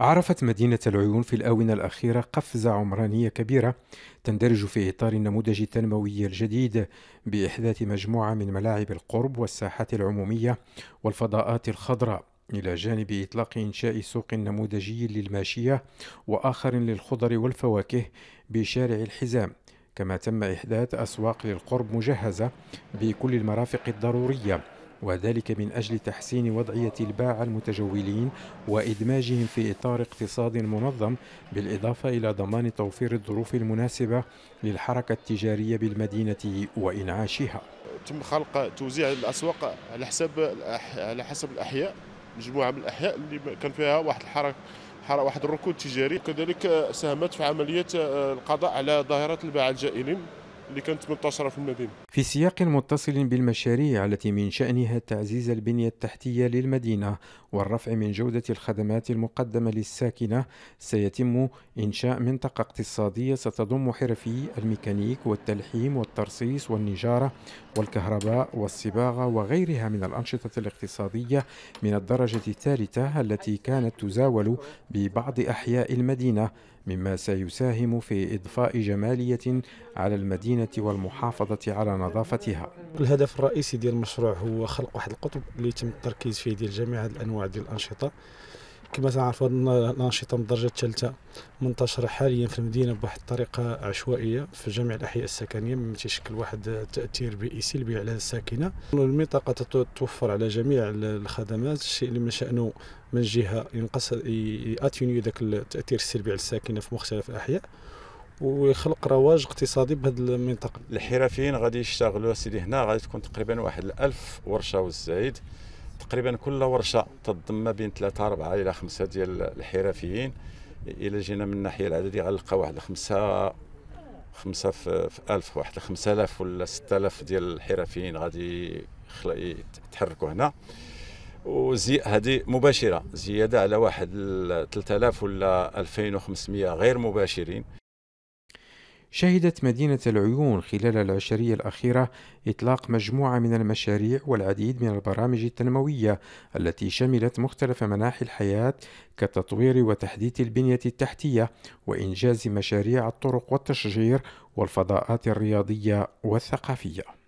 عرفت مدينة العيون في الآونة الأخيرة قفزة عمرانية كبيرة تندرج في إطار النموذج التنموي الجديد بإحداث مجموعة من ملاعب القرب والساحات العمومية والفضاءات الخضراء إلى جانب إطلاق إنشاء سوق نموذجي للماشية وآخر للخضر والفواكه بشارع الحزام كما تم إحداث أسواق للقرب مجهزة بكل المرافق الضرورية وذلك من أجل تحسين وضعية الباعة المتجولين وإدماجهم في إطار اقتصاد منظم بالإضافة إلى ضمان توفير الظروف المناسبة للحركة التجارية بالمدينة وإنعاشها تم خلق توزيع الأسواق على حسب على حسب الأحياء مجموعة من الأحياء اللي كان فيها واحد الحركة واحد الركود التجاري كذلك ساهمت في عملية آه، القضاء على ظاهرة الباعة الجائلين اللي كانت منتشره في المدينه. في سياق متصل بالمشاريع التي من شانها تعزيز البنيه التحتيه للمدينه والرفع من جودة الخدمات المقدمة للساكنة سيتم إنشاء منطقة اقتصادية ستضم حرفي الميكانيك والتلحيم والترصيص والنجارة والكهرباء والصباغة وغيرها من الأنشطة الاقتصادية من الدرجة الثالثة التي كانت تزاول ببعض أحياء المدينة مما سيساهم في إضفاء جمالية على المدينة والمحافظة على نظافتها الهدف الرئيسي ديال المشروع هو خلق واحد القطب اللي يتم التركيز فيه ديال جميع الأنواع ديال الانشطه كما تعرفوا الانشطه من الدرجه الثالثه منتشره حاليا في المدينه بواحد الطريقه عشوائيه في جميع الاحياء السكنيه مما تيشكل واحد التاثير بيئي سلبي على الساكنه المنطقه تتوفر على جميع الخدمات الشيء اللي من شانه من جهه ينقص يأتيني ذاك التاثير السلبي على الساكنه في مختلف الاحياء ويخلق رواج اقتصادي بهذه المنطقه الحرفيين غادي يشتغلوا سيدي هنا غادي تكون تقريبا واحد 1000 ورشه والزايد تقريبا كل ورشه تضم ما بين ثلاثه اربعه الى خمسه ديال الحرفيين الى جينا من الناحيه العدديه غنلقى واحد خمسه خمسه في, في ألف واحد الاف ولا سته الاف ديال الحرفيين غادي يتحركوا هنا وزي هذه مباشره زياده على واحد 3000 ولا 2500 غير مباشرين شهدت مدينة العيون خلال العشرية الأخيرة إطلاق مجموعة من المشاريع والعديد من البرامج التنموية التي شملت مختلف مناحي الحياة كتطوير وتحديث البنية التحتية وإنجاز مشاريع الطرق والتشجير والفضاءات الرياضية والثقافية